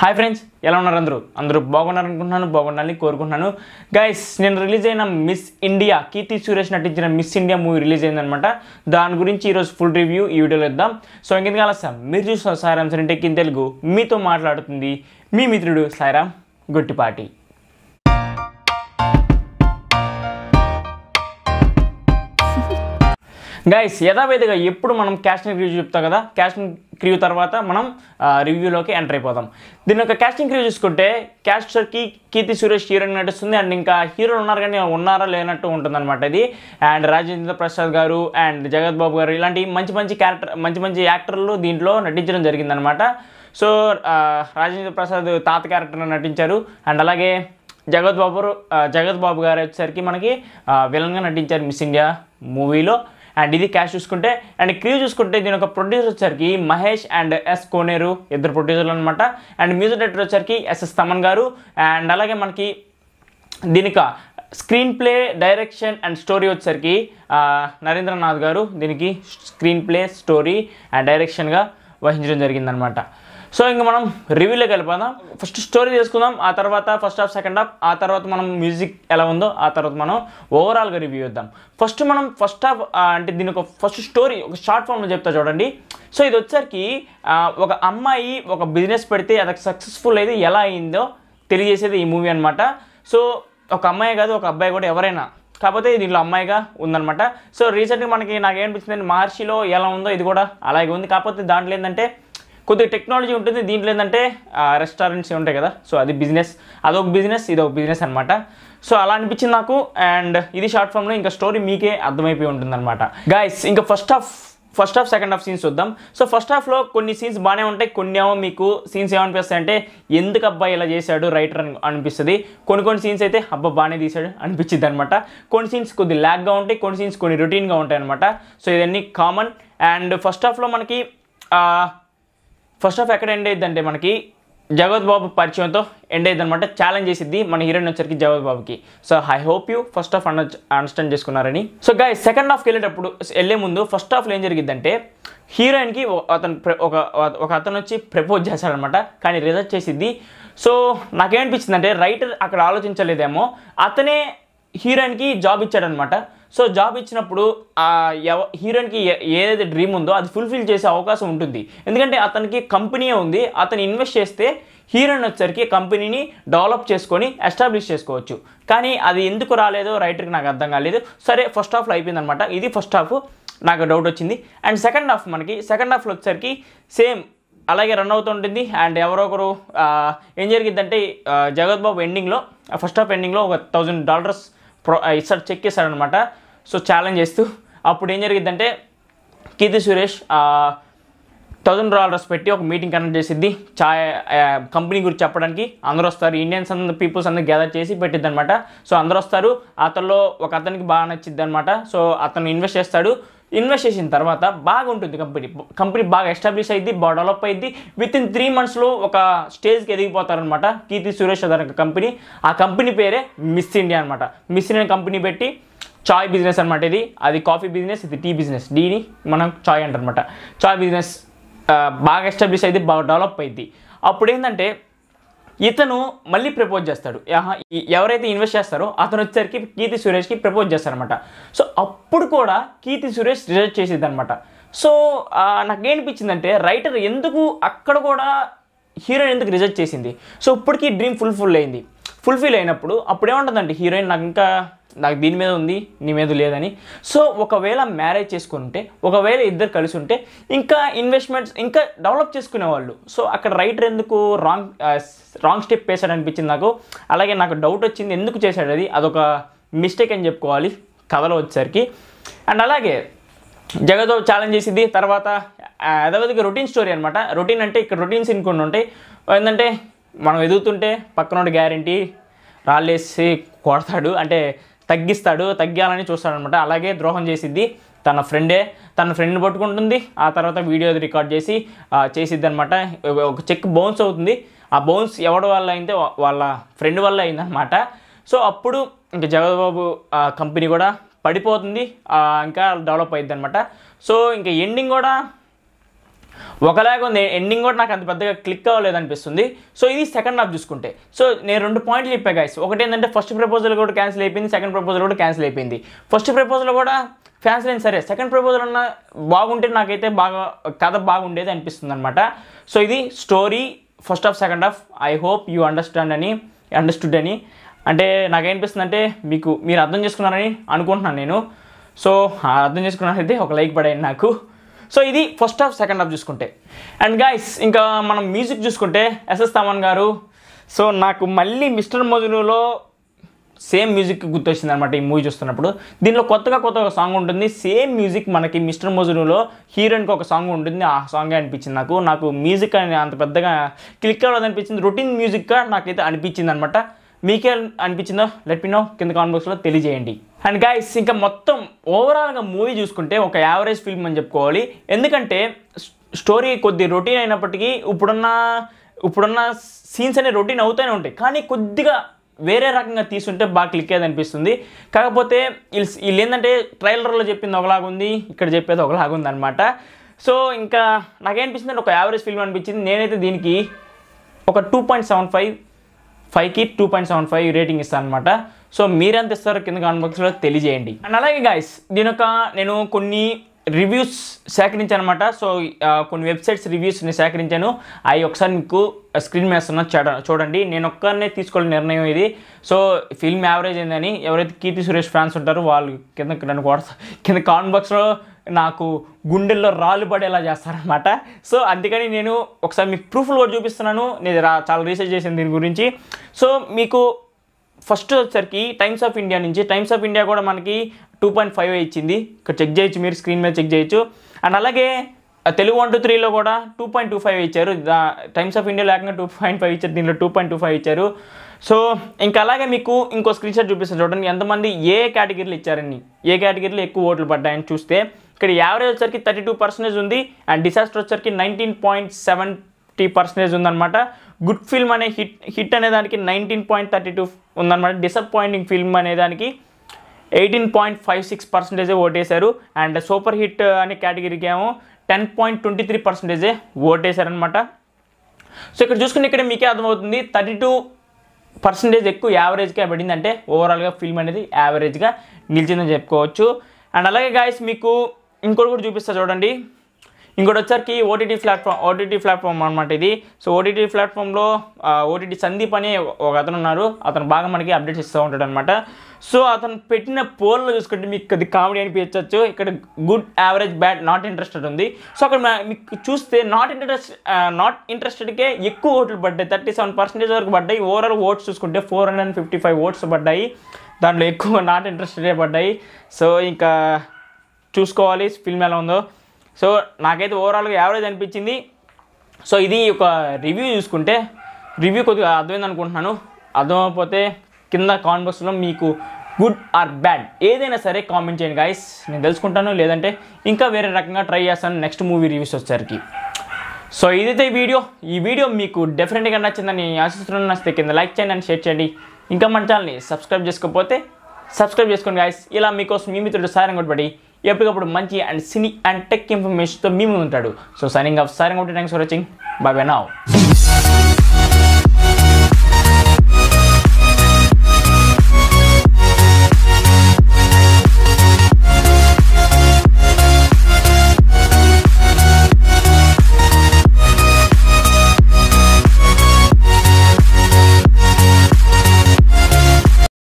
hi friends ఎలా ఉన్నారు అందరూ అందరూ బాగున్నారనుకుంటున్నాను బాగుండాలని కోరుకుంటున్నాను గైస్ నేను రిలీజ్ అయిన మిస్ ఇండియా కీర్తి సురేష్ నటించిన మిస్ ఇండియా మూవీ రిలీజ్ అయిందనమాట దాని గురించి ఈరోజు ఫుల్ రివ్యూ ఈ వీడియోలో ఇద్దాం సో ఇంకెందుకు అలా మీరు చూసిన సరే టెక్ ఇన్ తెలుగు మీతో మాట్లాడుతుంది మీ మిత్రుడు సాయిరామ్ గుట్టిపాటి గైస్ యథావిధిగా ఎప్పుడు మనం క్యాస్టింగ్ రివ్యూ చెప్తాం కదా క్యాస్టింగ్ క్రియూ తర్వాత మనం రివ్యూలోకి ఎంటర్ అయిపోతాం దీని యొక్క క్యాస్టింగ్ క్రియూ చూసుకుంటే క్యాస్టర్కి కీర్తి సురేష్ హీరోయిన్ నటిస్తుంది అండ్ ఇంకా హీరోలు ఉన్నారు కానీ ఉన్నారా లేనట్టు ఉంటుంది అనమాట ఇది అండ్ రాజేంద్ర ప్రసాద్ గారు అండ్ జగత్ బాబు గారు ఇలాంటి మంచి మంచి క్యారెక్టర్ మంచి మంచి యాక్టర్లు దీంట్లో నటించడం జరిగిందనమాట సో రాజేంద్ర ప్రసాద్ తాత క్యారెక్టర్ నటించారు అండ్ అలాగే జగత్ బాబు జగత్ బాబు గారు వచ్చేసరికి మనకి విలన్గా నటించారు మిస్ ఇండియా మూవీలో అండ్ ఇది క్యాష్ చూసుకుంటే అండ్ క్రియూ చూసుకుంటే దీని యొక్క ప్రొడ్యూసర్ వచ్చరికి మహేష్ అండ్ ఎస్ కోనేరు ఇద్దరు ప్రొడ్యూసర్లు అనమాట అండ్ మ్యూజిక్ డైరెక్టర్ వచ్చరికి ఎస్ఎస్ తమన్ గారు అండ్ అలాగే మనకి దీనికి screen play direction and story వచ్చేసరికి నరేంద్రనాథ్ గారు దీనికి స్క్రీన్ ప్లే స్టోరీ అండ్ డైరెక్షన్గా వహించడం జరిగిందనమాట సో ఇంక మనం రివ్యూలోకి వెళ్ళిపోదాం ఫస్ట్ స్టోరీ చేసుకుందాం ఆ తర్వాత ఫస్ట్ హాఫ్ సెకండ్ హాఫ్ ఆ తర్వాత మనం మ్యూజిక్ ఎలా ఉందో ఆ తర్వాత మనం ఓవరాల్గా రివ్యూ ఇద్దాం ఫస్ట్ మనం ఫస్ట్ హాఫ్ అంటే దీని ఒక ఫస్ట్ స్టోరీ ఒక షార్ట్ ఫామ్లో చెప్తా చూడండి సో ఇది వచ్చరికి ఒక అమ్మాయి ఒక బిజినెస్ పెడితే అది సక్సెస్ఫుల్ అయితే ఎలా అయిందో తెలియజేసేది ఈ మూవీ అనమాట సో ఒక అమ్మాయి కాదు ఒక అబ్బాయి కూడా ఎవరైనా కాకపోతే దీనిలో అమ్మాయిగా ఉందనమాట సో రీసెంట్గా మనకి నాకు నాకేమనిపించింది మహర్షిలో ఎలా ఉందో ఇది కూడా అలాగే ఉంది కాకపోతే దాంట్లో ఏంటంటే కొద్దిగా టెక్నాలజీ ఉంటుంది దీంట్లో ఏంటంటే రెస్టారెంట్స్ ఉంటాయి కదా సో అది బిజినెస్ అదొక బిజినెస్ ఇది ఒక బిజినెస్ అనమాట సో అలా అనిపించింది నాకు అండ్ ఇది షార్ట్ ఫామ్లో ఇంకా స్టోరీ మీకే అర్థమైపోయి ఉంటుందన్నమాట గాయస్ ఇంకా first of first half second half scenes చూద్దాం సో ఫస్ట్ హాఫ్లో కొన్ని సీన్స్ బాగానే ఉంటాయి కొన్ని ఏమో మీకు సీన్స్ ఏమనిపిస్తాయి అంటే ఎందుకు అబ్బాయి ఇలా చేశాడు రైటర్ అని అనిపిస్తుంది కొన్ని కొన్ని సీన్స్ అయితే అబ్బా బాగానే తీశాడు అనిపించింది అనమాట కొన్ని సీన్స్ కొద్ది ల్యాగ్గా ఉంటాయి కొన్ని సీన్స్ కొన్ని రొటీన్గా ఉంటాయి అనమాట సో ఇదన్నీ కామన్ అండ్ ఫస్ట్ హాఫ్లో మనకి ఫస్ట్ ఆఫ్ ఎక్కడ ఎండ్ అయ్యిద్దంటే మనకి జగత్ బాబు పరిచయంతో ఎండ్ అయ్యింది అనమాట ఛాలెంజ్ చేసిద్ది మన హీరోయిన్ వచ్చరికి జగత్ బాబుకి so I hope you first of under understand చేసుకున్నారని సో గాయ సెకండ్ హాఫ్కి వెళ్ళేటప్పుడు వెళ్ళే ముందు ఫస్ట్ హాఫ్లో ఏం జరిగిద్దంటే హీరోయిన్కి అతను ఒక ఒక అతను వచ్చి ప్రపోజ్ చేశాడనమాట కానీ రిజెక్ట్ చేసిద్ది సో నాకేమనిపించింది అంటే రైటర్ అక్కడ ఆలోచించలేదేమో అతనే హీరోయిన్కి జాబ్ ఇచ్చాడనమాట సో జాబ్ ఇచ్చినప్పుడు ఆ హీరోయిన్కి ఏదైతే డ్రీమ్ ఉందో అది ఫుల్ఫిల్ చేసే అవకాశం ఉంటుంది ఎందుకంటే అతనికి కంపెనీ ఉంది అతను ఇన్వెస్ట్ చేస్తే హీరోయిన్ వచ్చరికి కంపెనీని డెవలప్ చేసుకొని ఎస్టాబ్లిష్ చేసుకోవచ్చు కానీ అది ఎందుకు రాలేదో రైటర్కి నాకు అర్థం కాలేదు సరే ఫస్ట్ హాఫ్లో అయిపోయిందనమాట ఇది ఫస్ట్ హాఫ్ నాకు డౌట్ వచ్చింది అండ్ సెకండ్ హాఫ్ మనకి సెకండ్ హాఫ్లో వచ్చరికి సేమ్ అలాగే రన్ అవుతుంటుంది అండ్ ఎవరో ఒకరు ఏం జరిగిందంటే జగత్ బాబు ఎండింగ్లో ఫస్ట్ హాఫ్ ఎండింగ్లో ఒక థౌజండ్ డాలర్స్ ప్రో ఇస్తాడు చెక్ ఇస్తాడనమాట సో ఛాలెంజ్ చేస్తూ అప్పుడు ఏం జరిగిద్దంటే కీర్తి సురేష్ థౌజండ్ డాలర్స్ పెట్టి ఒక మీటింగ్ కండక్ట్ చేసిద్ది ఛాయ్ కంపెనీ గురించి చెప్పడానికి అందరూ వస్తారు ఇండియన్స్ అందరి పీపుల్స్ అందరూ గ్యాదర్ చేసి పెట్టిద్ది అనమాట సో అందరూ వస్తారు అతనిలో ఒక అతనికి బాగా నచ్చిద్ది అనమాట సో అతను ఇన్వెస్ట్ చేస్తాడు ఇన్వెస్ట్ చేసిన తర్వాత బాగుంటుంది కంపెనీ కంపెనీ బాగా ఎస్టాబ్లిష్ అయింది బాగా డెవలప్ అయింది విత్ ఇన్ త్రీ మంత్స్లో ఒక స్టేజ్కి ఎదిగిపోతారనమాట కీర్తి సురేష్ అదన కంపెనీ ఆ కంపెనీ పేరే మిస్ ఇండియా అనమాట మిస్ ఇండియా కంపెనీ పెట్టి చాయ్ బిజినెస్ అనమాట ఇది అది కాఫీ బిజినెస్ ఇది టీ బిజినెస్ డీని మనం చాయ్ అంటారనమాట చాయ్ బిజినెస్ బాగా ఎస్టాబ్లిష్ అయింది బాగా డెవలప్ అయింది అప్పుడు ఏంటంటే ఇతను మళ్ళీ ప్రపోజ్ చేస్తాడు ఎవరైతే ఇన్వెస్ట్ చేస్తారో అతను వచ్చేసరికి కీర్తి సురేష్కి ప్రపోజ్ చేస్తారనమాట సో అప్పుడు కూడా కీర్తి సురేష్ రిజెక్ట్ అనమాట సో నాకేమనిపించిందంటే రైటర్ ఎందుకు అక్కడ కూడా హీరోయిన్ ఎందుకు రిజెక్ట్ చేసింది సో ఇప్పటికీ డ్రీమ్ ఫుల్ఫిల్ అయింది ఫుల్ఫిల్ అయినప్పుడు అప్పుడు ఏముంటుందంటే హీరోయిన్ నాకు ఇంకా నాకు దీని మీద ఉంది నీ మీద లేదని సో ఒకవేళ మ్యారేజ్ చేసుకుని ఉంటే ఒకవేళ ఇద్దరు కలిసి ఉంటే ఇంకా ఇన్వెస్ట్మెంట్స్ ఇంకా డెవలప్ చేసుకునేవాళ్ళు సో అక్కడ రైటర్ ఎందుకు రాంగ్ రాంగ్ స్టెప్ వేశాడు అనిపించింది నాకు అలాగే నాకు డౌట్ వచ్చింది ఎందుకు చేశాడు అది అదొక మిస్టేక్ అని చెప్పుకోవాలి కథలో వచ్చేసరికి అండ్ అలాగే జగదో ఛాలెంజ్ చేసింది తర్వాత యథావిధిగా రొటీన్ స్టోరీ అనమాట రొటీన్ అంటే ఇక్కడ రొటీన్స్ ఇన్కొన్ని ఉంటాయి ఏంటంటే మనం ఎదుగుతుంటే పక్కనోడి గ్యారంటీ రాళ్ళేసి కొడతాడు అంటే తగ్గిస్తాడు తగ్గాలని చూస్తాడనమాట అలాగే ద్రోహం చేసిద్ది తన ఫ్రెండే తన ఫ్రెండ్ని పట్టుకుంటుంది ఆ తర్వాత వీడియో రికార్డ్ చేసి చేసిద్ది అనమాట ఒక చెక్ బౌన్స్ అవుతుంది ఆ బౌన్స్ ఎవడి వల్ల అయితే వాళ్ళ ఫ్రెండ్ వల్ల అయిందనమాట సో అప్పుడు ఇంకా జగద్బాబు కంపెనీ కూడా పడిపోతుంది ఇంకా డెవలప్ అయింది అనమాట సో ఇంకా ఎండింగ్ కూడా ఒకలాగా ఉంది ఎండింగ్ కూడా నాకు అంత పెద్దగా క్లిక్ అవ్వలేదు అనిపిస్తుంది సో ఇది సెకండ్ హాఫ్ చూసుకుంటే సో నేను రెండు పాయింట్లు చెప్పా గాయస్ ఒకటి ఏంటంటే ఫస్ట్ ప్రపోజల్ కూడా క్యాన్సిల్ అయిపోయింది సెకండ్ ప్రపోజల్ కూడా క్యాన్సిల్ అయిపోయింది ఫస్ట్ ప్రపోజల్ కూడా క్యాన్సిల్ అయింది సరే సెకండ్ ప్రపోజల్ ఉన్న బాగుంటే నాకైతే బాగా కథ బాగుండేది అనిపిస్తుంది అనమాట సో ఇది story first half second half I hope you understand అని అండర్స్టూడ్ అని అంటే నాకేమనిపిస్తుంది అంటే మీకు మీరు అర్థం చేసుకున్నారని అనుకుంటున్నాను నేను సో అర్థం చేసుకున్నట్లయితే ఒక లైక్ పడేయండి నాకు సో ఇది ఫస్ట్ హాఫ్ సెకండ్ హాఫ్ చూసుకుంటే అండ్ గాయస్ ఇంకా మనం మ్యూజిక్ చూసుకుంటే ఎస్ఎస్ తమన్ గారు సో నాకు మళ్ళీ మిస్టర్ మజునులో సేమ్ మ్యూజిక్ గుర్తొచ్చింది అనమాట ఈ మూవీ చూస్తున్నప్పుడు దీనిలో కొత్తగా కొత్త ఒక సాంగ్ ఉంటుంది సేమ్ మ్యూజిక్ మనకి మిస్టర్ మోజునులో హీరోయిన్కి ఒక సాంగ్ ఉంటుంది ఆ సాంగే అనిపించింది నాకు నాకు మ్యూజిక్ అని అంత పెద్దగా క్లిక్ అవ్వదు అనిపించింది రొటీన్ మ్యూజిక్గా నాకైతే అనిపించింది అనమాట మీకే అనిపించిందో లెట్ మీ నో కింద కామెంట్ బాక్స్లో తెలియజేయండి అండ్ గైస్ ఇంకా మొత్తం ఓవరాల్గా మూవీ చూసుకుంటే ఒక యావరేజ్ ఫిల్మ్ అని చెప్పుకోవాలి ఎందుకంటే స్టోరీ కొద్ది రొటీన్ అయినప్పటికీ ఇప్పుడున్న ఇప్పుడున్న సీన్స్ అనే రొటీన్ అవుతూనే ఉంటాయి కానీ కొద్దిగా వేరే రకంగా తీసుంటే బాగా క్లిక్ అయ్యేది అనిపిస్తుంది కాకపోతే వీళ్ళు ఏంటంటే ట్రైలర్లో చెప్పింది ఒకలాగుంది ఇక్కడ చెప్పేది ఒకలాగుంది అనమాట సో ఇంకా అంటే ఒక యావరేజ్ ఫిల్మ్ అనిపించింది నేనైతే దీనికి ఒక టూ పాయింట్ సెవెన్ ఫైవ్ ఫైవ్కి two point seven five rating ఇస్తాను అనమాట సో ఎంత ఇస్తారో కింద కామెంట్ బాక్స్లో తెలియజేయండి అండ్ అలాగే గాయస్ దీని నేను కొన్ని రివ్యూస్ సేకరించాను అనమాట సో కొన్ని వెబ్సైట్స్ రివ్యూస్ని సేకరించాను అవి ఒకసారి మీకు స్క్రీన్ మీద చూడ చూడండి నేను ఒక్కరినే తీసుకోవాలని నిర్ణయం ఇది సో ఫిల్మ్ యావరేజ్ ఏందని ఎవరైతే కీర్తి సురేష్ ఫ్యాన్స్ ఉంటారో వాళ్ళు కింద నన్ను కొడతా కింద కామెంట్ బాక్స్లో నాకు గుండెల్లో రాళ్ళు పడేలా చేస్తారనమాట సో అందుకని నేను ఒకసారి మీకు ప్రూఫ్లు కూడా చూపిస్తున్నాను నేను చాలా రీసెర్చ్ చేశాను దీని గురించి సో మీకు ఫస్ట్ వచ్చరికి టైమ్స్ ఆఫ్ ఇండియా నుంచి టైమ్స్ ఆఫ్ ఇండియా కూడా మనకి టూ పాయింట్ ఫైవ్ ఇచ్చింది ఇక్కడ చెక్ చేయొచ్చు మీరు స్క్రీన్ మీద చెక్ చేయొచ్చు అండ్ అలాగే తెలుగు వన్ టూ త్రీలో కూడా టూ పాయింట్ టూ ఫైవ్ ఇచ్చారు టైమ్స్ ఆఫ్ ఇండియా లేకుండా టూ పాయింట్ ఫైవ్ ఇచ్చారు దీనిలో టూ పాయింట్ టూ ఫైవ్ ఇచ్చారు సో ఇంకా అలాగే మీకు ఇంకో స్క్రీన్ షాట్ చూపిస్తాను చూడండి ఎంతమంది ఏ కేటగిరీలు ఇచ్చారని ఏ కేటగిరీలో ఎక్కువ ఓట్లు పడ్డాయని చూస్తే ఇక్కడ యావరేజ్ వచ్చరికి థర్టీ టూ పర్సెంటేజ్ ఉంది అండ్ డిసాస్టర్ వచ్చరికి నైన్టీన్ పాయింట్ సెవెంటీ పర్సెంటేజ్ ఉందన్నమాట గుడ్ ఫిల్మ్ అనే హిట్ హిట్ అనే దానికి నైన్టీన్ పాయింట్ థర్టీ టూ ఉందన్నమాట డిసప్పాయింటింగ్ ఫిల్మ్ అనే దానికి eighteen point five six percentage ఓటేశారు అండ్ సూపర్ హిట్ అనే కేటగిరీకి ఏమో టెన్ పాయింట్ ట్వంటీ త్రీ పర్సెంటేజే ఓటేశారనమాట సో ఇక్కడ చూసుకుని ఇక్కడ మీకే అర్థమవుతుంది థర్టీ టూ పర్సంటేజ్ ఎక్కువ యావరేజ్గా పడింది అంటే ఓవరాల్గా ఫిల్మ్ అనేది యావరేజ్గా నిలిచిందని చెప్పుకోవచ్చు అండ్ అలాగే గాయస్ మీకు ఇంకోటి కూడా చూపిస్తా చూడండి ఇంకోటి వచ్చరికి ఓటీటీ ప్లాట్ఫామ్ ఓటీటీ ప్లాట్ఫామ్ అనమాట ఇది సో ఓటీటీ ప్లాట్ఫామ్లో ఓటీటీ సందీప్ అనే ఒక అతను ఉన్నారు అతను బాగా మనకి అప్డేట్స్ ఇస్తూ ఉంటాడు అనమాట సో అతను పెట్టిన పోల్లో చూసుకుంటే మీకు అది కామెడీ అనిపించవచ్చు ఇక్కడ good average bad not interested ఉంది సో అక్కడ మీకు చూస్తే నాట్ ఇంట్రెస్ట్ నాట్ ఇంట్రెస్టెడ్కే ఎక్కువ ఓట్లు పడ్డాయి థర్టీ సెవెన్ పర్సెంటేజ్ వరకు పడ్డాయి ఓవరాల్ ఓట్స్ చూసుకుంటే four hundred and fifty five votes పడ్డాయి దాంట్లో ఎక్కువ నాట్ ఇంట్రెస్టెడే పడ్డాయి సో ఇంకా చూసుకోవాలి ఫిల్మ్ ఎలా ఉందో సో నాకైతే ఓవరాల్గా యావరేజ్ అనిపించింది సో ఇది ఒక రివ్యూ చూసుకుంటే రివ్యూ కొద్దిగా అర్థమైంది అనుకుంటున్నాను అర్థమైపోతే కింద బాక్స్లో మీకు గుడ్ ఆర్ బ్యాడ్ ఏదైనా సరే కామెంట్ చేయండి గాయస్ నేను తెలుసుకుంటాను లేదంటే ఇంకా వేరే రకంగా ట్రై చేస్తాను నెక్స్ట్ మూవీ రివ్యూస్ వచ్చేసరికి సో ఇదైతే వీడియో ఈ వీడియో మీకు డెఫినెట్గా నచ్చిందని ఆశిస్తున్నాను నచ్చితే కింద లైక్ చేయండి అని షేర్ చేయండి ఇంకా మన ఛానల్ని సబ్స్క్రైబ్ చేసుకోకపోతే సబ్స్క్రైబ్ చేసుకోండి గాయస్ ఇలా మీకోసం మీ మిత్రుడు సారంగా కొట్టుబడి ఎప్పటికప్పుడు మంచి అండ్ సినీ అండ్ టెక్ ఇన్ఫర్మేషన్తో మీ ముందు ఉంటాడు సో సైనింగ్ ఆఫ్ సారింగ్ ఉంటే thanks for watching bye bye now